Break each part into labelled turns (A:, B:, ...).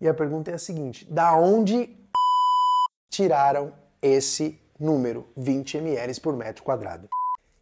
A: E a pergunta é a seguinte: da onde tiraram esse número, 20 ml por metro quadrado?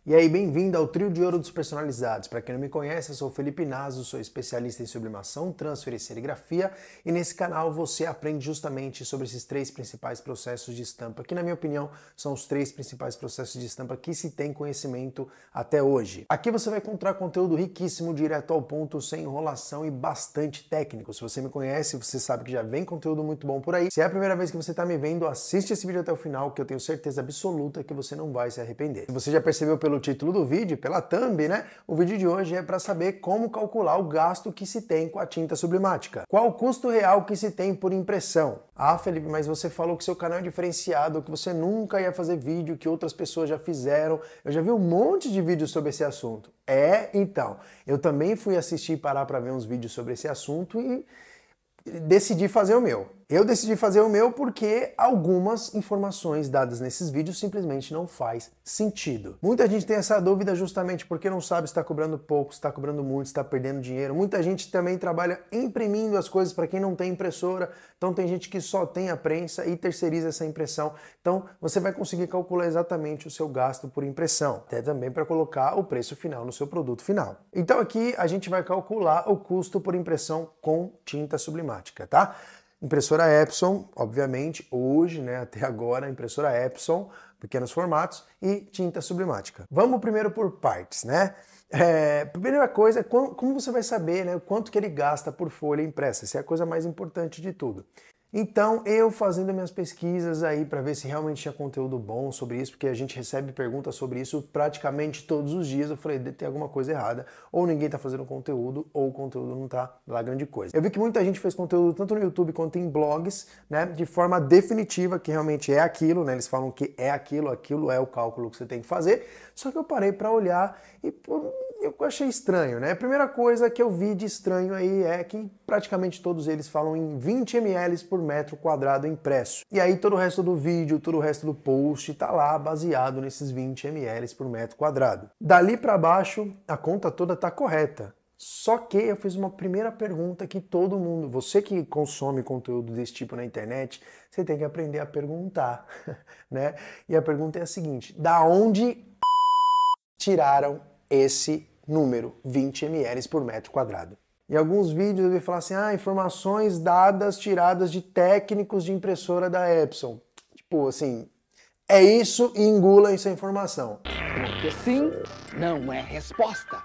A: E aí, bem-vindo ao Trio de Ouro dos Personalizados. Para quem não me conhece, eu sou Felipe Naso, sou especialista em sublimação, transfer e serigrafia, e nesse canal você aprende justamente sobre esses três principais processos de estampa, que na minha opinião são os três principais processos de estampa que se tem conhecimento até hoje. Aqui você vai encontrar conteúdo riquíssimo, direto ao ponto, sem enrolação e bastante técnico. Se você me conhece, você sabe que já vem conteúdo muito bom por aí. Se é a primeira vez que você está me vendo, assiste esse vídeo até o final, que eu tenho certeza absoluta que você não vai se arrepender. Se você já percebeu pelo pelo título do vídeo, pela thumb, né? O vídeo de hoje é para saber como calcular o gasto que se tem com a tinta sublimática. Qual o custo real que se tem por impressão? Ah, Felipe, mas você falou que seu canal é diferenciado, que você nunca ia fazer vídeo, que outras pessoas já fizeram. Eu já vi um monte de vídeos sobre esse assunto. É, então. Eu também fui assistir parar para ver uns vídeos sobre esse assunto e decidi fazer o meu. Eu decidi fazer o meu porque algumas informações dadas nesses vídeos simplesmente não faz sentido. Muita gente tem essa dúvida justamente porque não sabe se está cobrando pouco, se está cobrando muito, se está perdendo dinheiro. Muita gente também trabalha imprimindo as coisas para quem não tem impressora. Então tem gente que só tem a prensa e terceiriza essa impressão. Então você vai conseguir calcular exatamente o seu gasto por impressão, até também para colocar o preço final no seu produto final. Então aqui a gente vai calcular o custo por impressão com tinta sublimática, tá? Impressora Epson, obviamente, hoje, né, até agora, impressora Epson, pequenos formatos e tinta sublimática. Vamos primeiro por partes, né? É, primeira coisa, como você vai saber né, quanto que ele gasta por folha impressa? Essa é a coisa mais importante de tudo. Então, eu fazendo minhas pesquisas aí para ver se realmente tinha conteúdo bom sobre isso, porque a gente recebe perguntas sobre isso praticamente todos os dias. Eu falei, tem alguma coisa errada, ou ninguém tá fazendo conteúdo, ou o conteúdo não tá lá grande coisa. Eu vi que muita gente fez conteúdo tanto no YouTube quanto em blogs, né, de forma definitiva que realmente é aquilo, né? Eles falam que é aquilo, aquilo é o cálculo que você tem que fazer. Só que eu parei para olhar e por eu achei estranho, né? A primeira coisa que eu vi de estranho aí é que praticamente todos eles falam em 20 ml por metro quadrado impresso. E aí todo o resto do vídeo, todo o resto do post tá lá baseado nesses 20 ml por metro quadrado. Dali para baixo, a conta toda tá correta. Só que eu fiz uma primeira pergunta que todo mundo, você que consome conteúdo desse tipo na internet, você tem que aprender a perguntar, né? E a pergunta é a seguinte: da onde tiraram esse número, 20 ml por metro quadrado. Em alguns vídeos eu vi falar assim, ah, informações dadas tiradas de técnicos de impressora da Epson. Tipo assim, é isso e engula essa informação. Porque sim, não é resposta.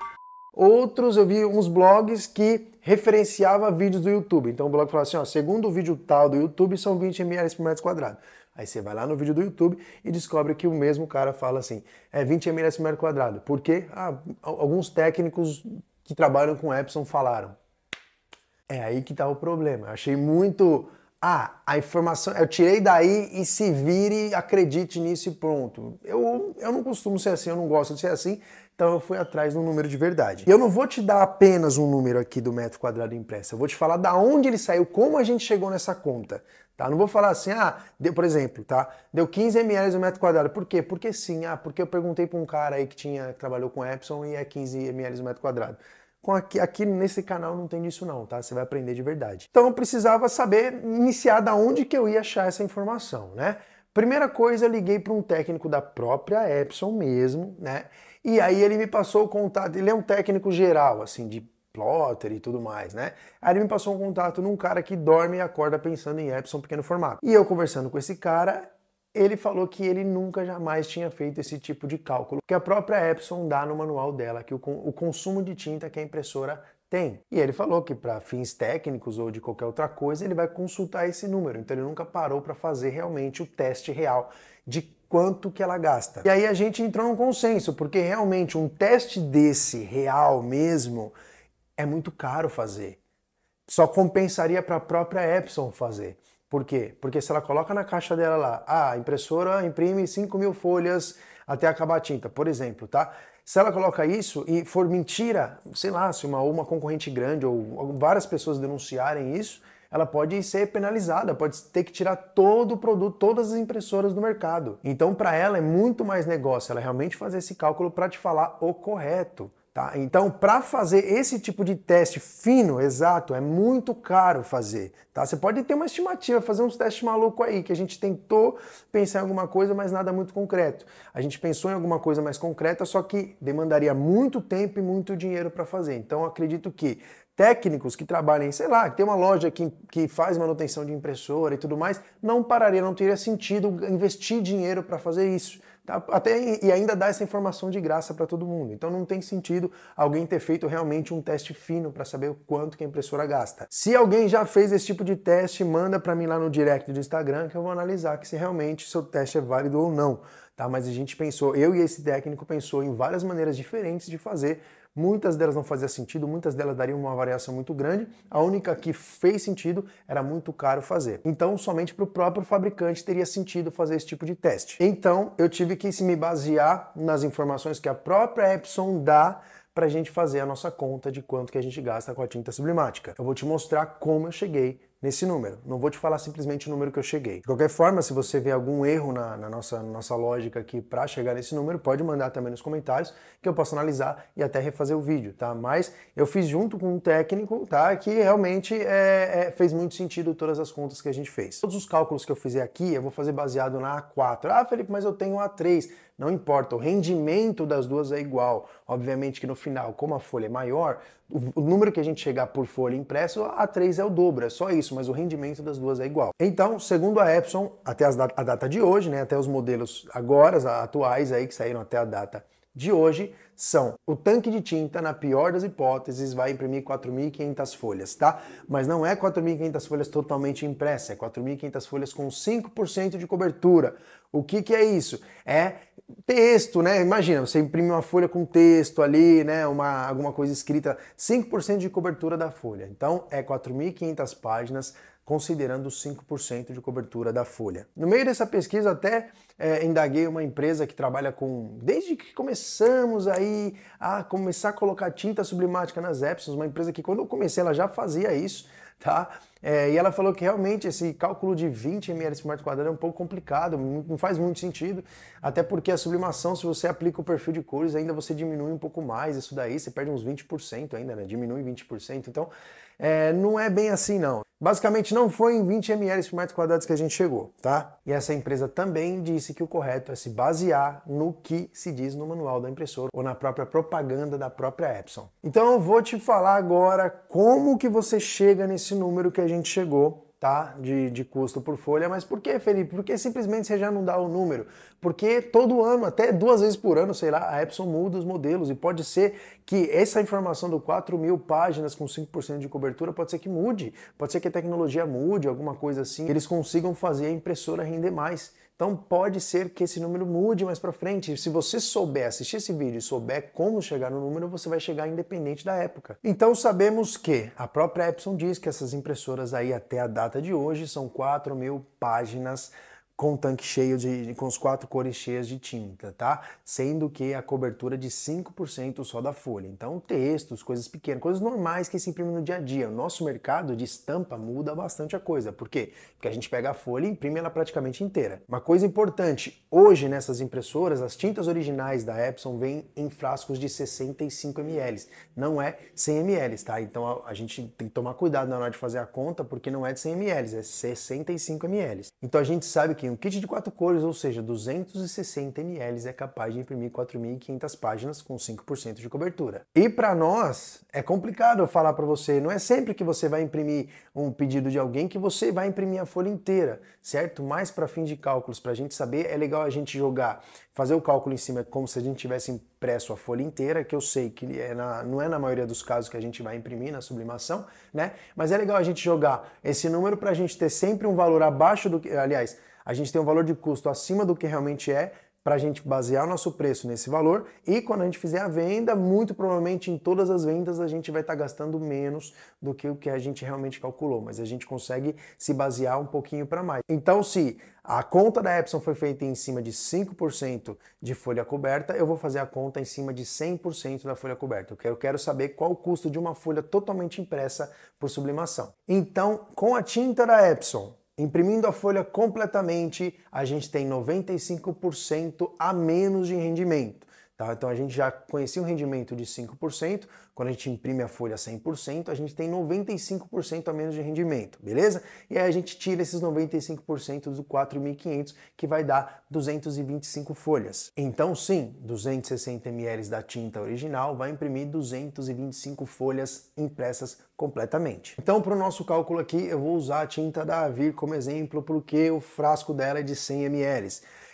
A: Outros eu vi uns blogs que referenciava vídeos do YouTube. Então o blog falava assim, ó, segundo o vídeo tal do YouTube são 20 ml por metro quadrado. Aí você vai lá no vídeo do YouTube e descobre que o mesmo cara fala assim, é 20 ml por metro quadrado. Porque ah, alguns técnicos que trabalham com Epson falaram. É aí que tá o problema. Eu achei muito ah, a informação, eu tirei daí e se vire, acredite nisso e pronto. Eu, eu não costumo ser assim, eu não gosto de ser assim. Então eu fui atrás no número de verdade. E eu não vou te dar apenas um número aqui do metro quadrado impresso, eu vou te falar da onde ele saiu, como a gente chegou nessa conta. Tá? Não vou falar assim, ah, deu, por exemplo, tá? Deu 15 ml o metro quadrado. Por quê? Porque sim, ah, porque eu perguntei para um cara aí que tinha que trabalhou com Epson e é 15 ml o metro quadrado. Com aqui, aqui nesse canal não tem disso não, tá? Você vai aprender de verdade. Então eu precisava saber iniciar da onde que eu ia achar essa informação, né? Primeira coisa, eu liguei para um técnico da própria Epson mesmo, né? E aí ele me passou o contato, ele é um técnico geral, assim, de plotter e tudo mais, né? Aí ele me passou um contato num cara que dorme e acorda pensando em Epson pequeno formato. E eu conversando com esse cara, ele falou que ele nunca jamais tinha feito esse tipo de cálculo, que a própria Epson dá no manual dela, que o, o consumo de tinta que a impressora tem. E ele falou que para fins técnicos ou de qualquer outra coisa, ele vai consultar esse número. Então ele nunca parou para fazer realmente o teste real de quanto que ela gasta. E aí a gente entrou num consenso, porque realmente um teste desse real mesmo é muito caro fazer. Só compensaria para a própria Epson fazer. Por quê? Porque se ela coloca na caixa dela lá, ah, a impressora imprime 5 mil folhas até acabar a tinta, por exemplo, tá? Se ela coloca isso e for mentira, sei lá, se uma, uma concorrente grande ou várias pessoas denunciarem isso, ela pode ser penalizada, pode ter que tirar todo o produto, todas as impressoras do mercado. Então, para ela é muito mais negócio ela realmente fazer esse cálculo para te falar o correto. Tá? Então, para fazer esse tipo de teste fino, exato, é muito caro fazer. Tá? Você pode ter uma estimativa, fazer uns testes malucos aí, que a gente tentou pensar em alguma coisa, mas nada muito concreto. A gente pensou em alguma coisa mais concreta, só que demandaria muito tempo e muito dinheiro para fazer. Então, acredito que técnicos que trabalhem, sei lá, que tem uma loja que, que faz manutenção de impressora e tudo mais, não pararia, não teria sentido investir dinheiro para fazer isso. Tá? Até, e ainda dá essa informação de graça para todo mundo. Então não tem sentido alguém ter feito realmente um teste fino para saber o quanto que a impressora gasta. Se alguém já fez esse tipo de teste, manda para mim lá no direct do Instagram que eu vou analisar que se realmente seu teste é válido ou não. Tá? Mas a gente pensou, eu e esse técnico pensou em várias maneiras diferentes de fazer Muitas delas não faziam sentido, muitas delas dariam uma variação muito grande. A única que fez sentido era muito caro fazer. Então, somente para o próprio fabricante teria sentido fazer esse tipo de teste. Então, eu tive que me basear nas informações que a própria Epson dá para a gente fazer a nossa conta de quanto que a gente gasta com a tinta sublimática. Eu vou te mostrar como eu cheguei nesse número. Não vou te falar simplesmente o número que eu cheguei. De qualquer forma, se você vê algum erro na, na nossa, nossa lógica aqui para chegar nesse número, pode mandar também nos comentários que eu posso analisar e até refazer o vídeo, tá? Mas eu fiz junto com um técnico, tá? Que realmente é, é, fez muito sentido todas as contas que a gente fez. Todos os cálculos que eu fizer aqui, eu vou fazer baseado na A4. Ah, Felipe, mas eu tenho A3. Não importa, o rendimento das duas é igual. Obviamente que no final, como a folha é maior, o número que a gente chegar por folha impresso, a 3 é o dobro, é só isso, mas o rendimento das duas é igual. Então, segundo a Epson, até a data de hoje, né, até os modelos agora, atuais aí que saíram até a data de hoje são o tanque de tinta, na pior das hipóteses, vai imprimir 4.500 folhas, tá? Mas não é 4.500 folhas totalmente impressa, é 4.500 folhas com 5% de cobertura. O que, que é isso? É texto, né? Imagina, você imprime uma folha com texto ali, né? Uma, alguma coisa escrita, 5% de cobertura da folha. Então, é 4.500 páginas considerando 5% de cobertura da folha. No meio dessa pesquisa até é, indaguei uma empresa que trabalha com, desde que começamos aí a começar a colocar tinta sublimática nas Epsons, uma empresa que quando eu comecei ela já fazia isso, tá? É, e ela falou que realmente esse cálculo de 20 ml por metro quadrado é um pouco complicado, não faz muito sentido, até porque a sublimação, se você aplica o perfil de cores, ainda você diminui um pouco mais isso daí, você perde uns 20% ainda, né? Diminui 20%. Então, é, não é bem assim não. Basicamente não foi em 20 ml por metro quadrado que a gente chegou, tá? E essa empresa também disse que o correto é se basear no que se diz no manual da impressora ou na própria propaganda da própria Epson. Então eu vou te falar agora como que você chega nesse número que a gente chegou tá? De, de custo por folha, mas por que, Felipe? Porque simplesmente você já não dá o número. Porque todo ano, até duas vezes por ano, sei lá, a Epson muda os modelos e pode ser que essa informação do 4 mil páginas com 5% de cobertura pode ser que mude, pode ser que a tecnologia mude, alguma coisa assim, eles consigam fazer a impressora render mais. Então pode ser que esse número mude mais para frente. Se você souber assistir esse vídeo e souber como chegar no número, você vai chegar independente da época. Então sabemos que a própria Epson diz que essas impressoras aí até a data de hoje são 4 mil páginas com o tanque cheio de. com os quatro cores cheias de tinta, tá? Sendo que a cobertura é de 5% só da folha. Então, textos, coisas pequenas, coisas normais que se imprimem no dia a dia. O nosso mercado de estampa muda bastante a coisa. Por quê? Porque a gente pega a folha e imprime ela praticamente inteira. Uma coisa importante, hoje nessas impressoras, as tintas originais da Epson vêm em frascos de 65 ml. Não é 100 ml, tá? Então a, gente tem que tomar cuidado na hora de fazer a conta, porque não é de 100 ml, é 65 ml. Então a gente sabe que tem um kit de quatro cores, ou seja, 260 ml é capaz de imprimir 4.500 páginas com 5% de cobertura. E para nós é complicado eu falar para você, não é sempre que você vai imprimir um pedido de alguém que você vai imprimir a folha inteira, certo? Mais para fim de cálculos, para a gente saber, é legal a gente jogar, fazer o cálculo em cima como se a gente tivesse impresso a folha inteira, que eu sei que é na, não é na maioria dos casos que a gente vai imprimir na sublimação, né? Mas é legal a gente jogar esse número para a gente ter sempre um valor abaixo do que, aliás, a gente tem um valor de custo acima do que realmente é para a gente basear o nosso preço nesse valor e quando a gente fizer a venda, muito provavelmente em todas as vendas a gente vai estar tá gastando menos do que o que a gente realmente calculou, mas a gente consegue se basear um pouquinho para mais. Então, se a conta da Epson foi feita em cima de 5% de folha coberta, eu vou fazer a conta em cima de 100% da folha coberta. Eu quero, quero saber qual o custo de uma folha totalmente impressa por sublimação. Então, com a tinta da Epson, Imprimindo a folha completamente, a gente tem 95% a menos de rendimento. Tá? Então a gente já conhecia um rendimento de 5%, quando a gente imprime a folha 100%, a gente tem 95% a menos de rendimento, beleza? E aí a gente tira esses 95% do 4.500, que vai dar 225 folhas. Então sim, 260 ml da tinta original vai imprimir 225 folhas impressas completamente. Então para o nosso cálculo aqui, eu vou usar a tinta da Avir como exemplo, porque o frasco dela é de 100 ml.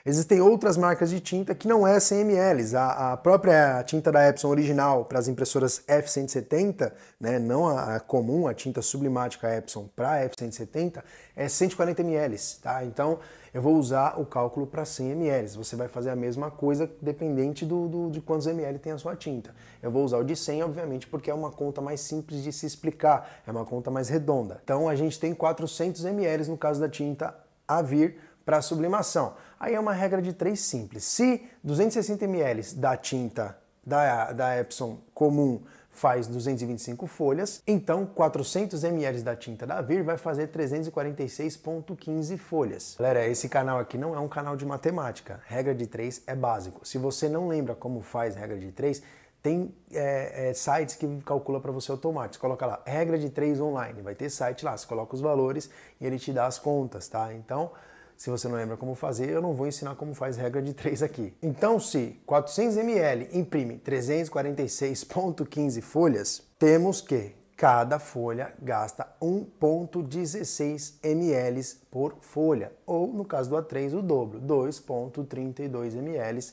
A: Existem outras marcas de tinta que não é 100 ml. A, a própria tinta da Epson original para as impressoras F170, né, não a, a comum, a tinta sublimática Epson para F170, é 140 ml. Tá? Então eu vou usar o cálculo para 100 ml. Você vai fazer a mesma coisa dependente do, do, de quantos ml tem a sua tinta. Eu vou usar o de 100, obviamente, porque é uma conta mais simples de se explicar, é uma conta mais redonda. Então a gente tem 400 ml no caso da tinta Avir para sublimação. Aí é uma regra de três simples. Se 260 ml da tinta da, da Epson comum faz 225 folhas, então 400 ml da tinta da Vir vai fazer 346.15 folhas. Galera, esse canal aqui não é um canal de matemática, regra de três é básico. Se você não lembra como faz regra de três, tem é, é, sites que calcula para você automático. Você coloca lá, regra de três online, vai ter site lá, você coloca os valores e ele te dá as contas, tá? Então, se você não lembra como fazer, eu não vou ensinar como faz regra de 3 aqui. Então, se 400 ml imprime 346,15 folhas, temos que cada folha gasta 1,16 ml por folha, ou no caso do A3, o dobro, 2,32 ml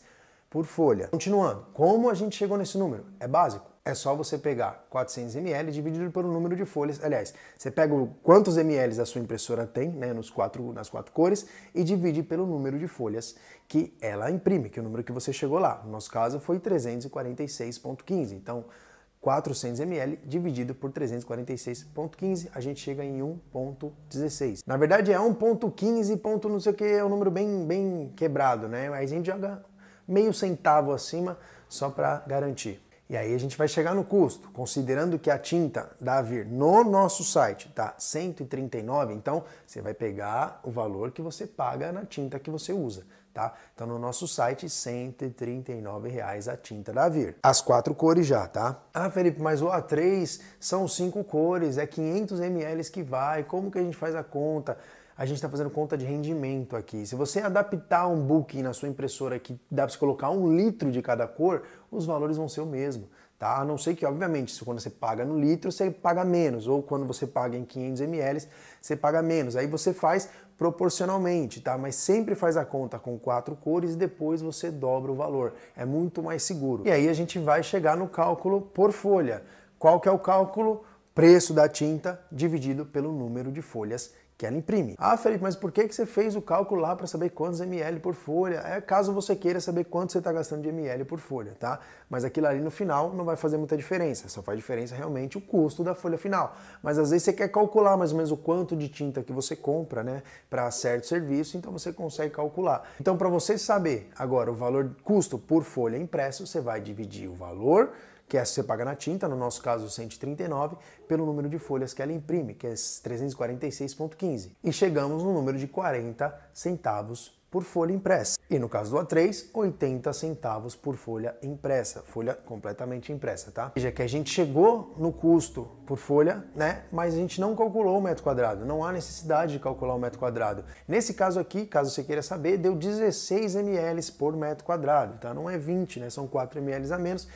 A: por folha. Continuando, como a gente chegou nesse número? É básico. É só você pegar 400 ml dividido pelo número de folhas. Aliás, você pega quantos ml a sua impressora tem, né, nos quatro, nas quatro cores, e divide pelo número de folhas que ela imprime, que é o número que você chegou lá. No nosso caso foi 346,15. Então, 400 ml dividido por 346.15, a gente chega em 1.16. Na verdade é 1.15 ponto não sei o que, é um número bem, bem quebrado, né? Mas a gente joga meio centavo acima só para garantir. E aí a gente vai chegar no custo, considerando que a tinta da Avir no nosso site tá 139, então você vai pegar o valor que você paga na tinta que você usa, tá? Então no nosso site 139 reais a tinta da Avir. As quatro cores já, tá? Ah, Felipe, mas o A3 são cinco cores, é 500 ml que vai. Como que a gente faz a conta? a gente está fazendo conta de rendimento aqui. Se você adaptar um booking na sua impressora que dá para colocar um litro de cada cor, os valores vão ser o mesmo. Tá? A não ser que, obviamente, quando você paga no litro, você paga menos, ou quando você paga em 500 ml, você paga menos. Aí você faz proporcionalmente, tá? Mas sempre faz a conta com quatro cores e depois você dobra o valor. É muito mais seguro. E aí a gente vai chegar no cálculo por folha. Qual que é o cálculo? Preço da tinta dividido pelo número de folhas que ela imprime. Ah, Felipe, mas por que, que você fez o cálculo lá para saber quantos ml por folha? É caso você queira saber quanto você está gastando de ml por folha, tá? Mas aquilo ali no final não vai fazer muita diferença, só faz diferença realmente o custo da folha final. Mas às vezes você quer calcular mais ou menos o quanto de tinta que você compra, né, para certo serviço, então você consegue calcular. Então, para você saber agora o valor custo por folha impresso, você vai dividir o valor que é você paga na tinta, no nosso caso 139, pelo número de folhas que ela imprime, que é 346,15. E chegamos no número de 40 centavos por folha impressa. E no caso do A3, 80 centavos por folha impressa, folha completamente impressa, tá? Veja que a gente chegou no custo por folha, né? Mas a gente não calculou o metro quadrado, não há necessidade de calcular o metro quadrado. Nesse caso aqui, caso você queira saber, deu 16 ml por metro quadrado, tá? Não é 20, né? São 4 ml a menos.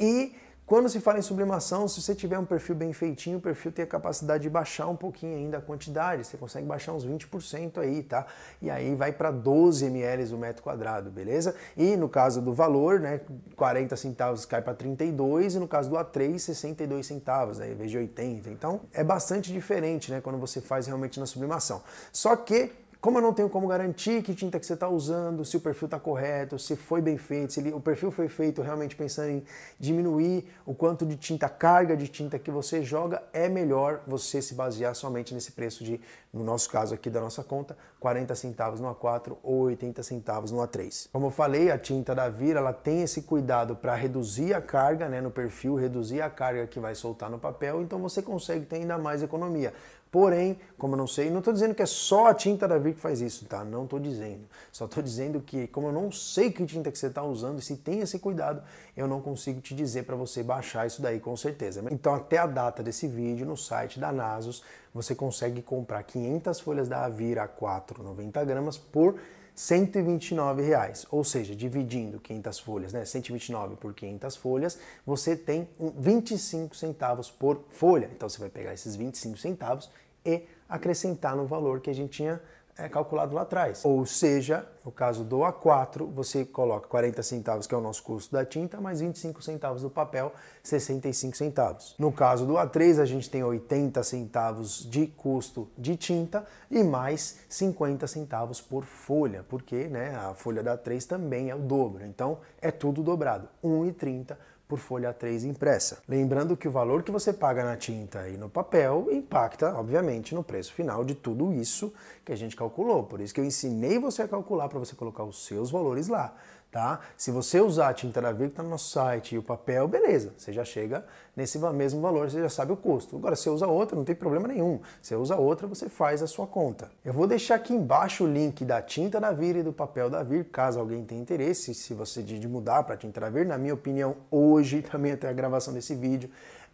A: E quando se fala em sublimação, se você tiver um perfil bem feitinho, o perfil tem a capacidade de baixar um pouquinho ainda a quantidade, você consegue baixar uns 20% aí, tá? E aí vai para 12 ml o metro quadrado, beleza? E no caso do valor, né, 40 centavos cai para 32 e no caso do A3, 62 centavos, né, em vez de 80. Então, é bastante diferente, né, quando você faz realmente na sublimação. Só que como eu não tenho como garantir que tinta que você está usando, se o perfil está correto, se foi bem feito, se ele, o perfil foi feito realmente pensando em diminuir o quanto de tinta, carga de tinta que você joga, é melhor você se basear somente nesse preço de, no nosso caso aqui da nossa conta, 40 centavos no A4 ou 80 centavos no A3. Como eu falei, a tinta da Vira ela tem esse cuidado para reduzir a carga né, no perfil, reduzir a carga que vai soltar no papel, então você consegue ter ainda mais economia. Porém, como eu não sei, não estou dizendo que é só a tinta da Vir que faz isso, tá? Não estou dizendo. Só estou dizendo que, como eu não sei que tinta que você está usando, se tem esse cuidado, eu não consigo te dizer para você baixar isso daí com certeza. Então, até a data desse vídeo, no site da Nasus, você consegue comprar 500 folhas da Avira 490 gramas por R$ 129 reais, ou seja, dividindo 500 folhas, né, 129 por 500 folhas, você tem 25 centavos por folha. Então você vai pegar esses 25 centavos e acrescentar no valor que a gente tinha é calculado lá atrás. Ou seja, no caso do A4, você coloca 40 centavos, que é o nosso custo da tinta, mais 25 centavos do papel, 65 centavos. No caso do A3, a gente tem 80 centavos de custo de tinta e mais 50 centavos por folha, porque né, a folha da A3 também é o dobro. Então, é tudo dobrado, 1,30 por folha A3 impressa. Lembrando que o valor que você paga na tinta e no papel impacta, obviamente, no preço final de tudo isso que a gente calculou. Por isso que eu ensinei você a calcular para você colocar os seus valores lá. Tá? Se você usar a tinta da Victa no nosso site e o papel, beleza, você já chega nesse mesmo valor, você já sabe o custo. Agora, se você usa outra, não tem problema nenhum. Você usa outra, você faz a sua conta. Eu vou deixar aqui embaixo o link da tinta da Vir e do papel da Vir, caso alguém tenha interesse, se você de mudar para tinta da Vir, na minha opinião, hoje, também até a gravação desse vídeo,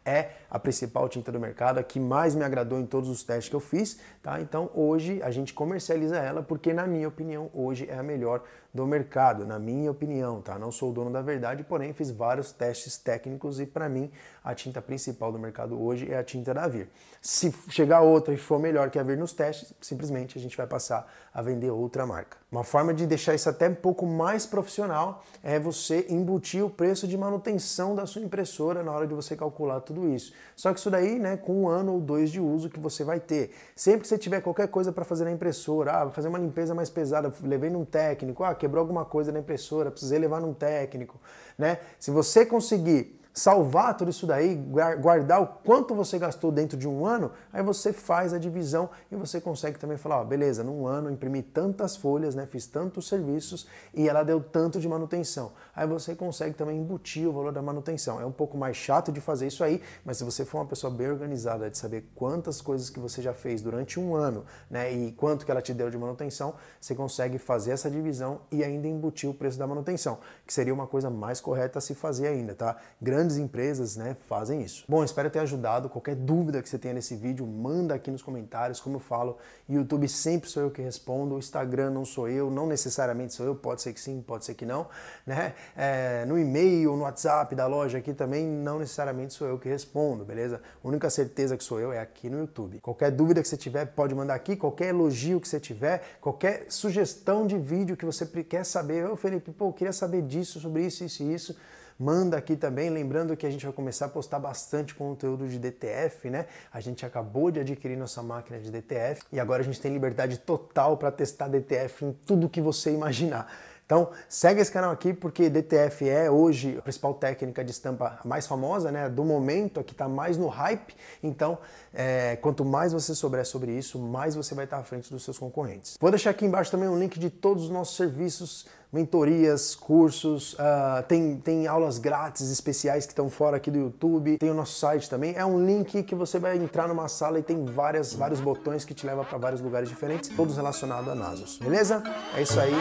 A: é a principal tinta do mercado, a que mais me agradou em todos os testes que eu fiz, tá? Então hoje a gente comercializa ela porque na minha opinião hoje é a melhor do mercado, na minha opinião, tá? Não sou o dono da verdade, porém fiz vários testes técnicos e para mim a tinta principal do mercado hoje é a tinta da Vir. Se chegar outra e for melhor que a Vir nos testes, simplesmente a gente vai passar a vender outra marca. Uma forma de deixar isso até um pouco mais profissional é você embutir o preço de manutenção da sua impressora na hora de você calcular tudo isso. Só que isso daí, né, com um ano ou dois de uso que você vai ter. Sempre que você tiver qualquer coisa para fazer na impressora, ah, fazer uma limpeza mais pesada, levei num técnico, ah, que quebrou alguma coisa na impressora, precisei levar num técnico, né? Se você conseguir salvar tudo isso daí, guardar o quanto você gastou dentro de um ano, aí você faz a divisão e você consegue também falar, ó, beleza, num ano imprimi tantas folhas, né, fiz tantos serviços e ela deu tanto de manutenção. Aí você consegue também embutir o valor da manutenção. É um pouco mais chato de fazer isso aí, mas se você for uma pessoa bem organizada de saber quantas coisas que você já fez durante um ano, né, e quanto que ela te deu de manutenção, você consegue fazer essa divisão e ainda embutir o preço da manutenção, que seria uma coisa mais correta a se fazer ainda, tá? Grande grandes empresas né, fazem isso. Bom, espero ter ajudado. Qualquer dúvida que você tenha nesse vídeo, manda aqui nos comentários. Como eu falo, YouTube sempre sou eu que respondo, o Instagram não sou eu, não necessariamente sou eu, pode ser que sim, pode ser que não. Né? É, no e-mail, no WhatsApp da loja aqui também, não necessariamente sou eu que respondo, beleza? A única certeza que sou eu é aqui no YouTube. Qualquer dúvida que você tiver, pode mandar aqui. Qualquer elogio que você tiver, qualquer sugestão de vídeo que você quer saber, ô Felipe, pô, eu queria saber disso, sobre isso, isso e isso Manda aqui também, lembrando que a gente vai começar a postar bastante conteúdo de DTF, né? A gente acabou de adquirir nossa máquina de DTF e agora a gente tem liberdade total para testar DTF em tudo que você imaginar. Então, segue esse canal aqui porque DTF é hoje a principal técnica de estampa mais famosa, né? Do momento, a que está mais no hype. Então, é, quanto mais você souber sobre isso, mais você vai estar tá à frente dos seus concorrentes. Vou deixar aqui embaixo também um link de todos os nossos serviços mentorias, cursos, uh, tem, tem aulas grátis especiais que estão fora aqui do YouTube, tem o nosso site também. É um link que você vai entrar numa sala e tem várias, vários botões que te leva para vários lugares diferentes, todos relacionados a Nasos. Beleza? É isso aí,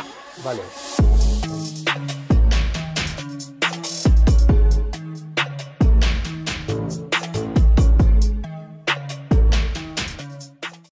A: valeu!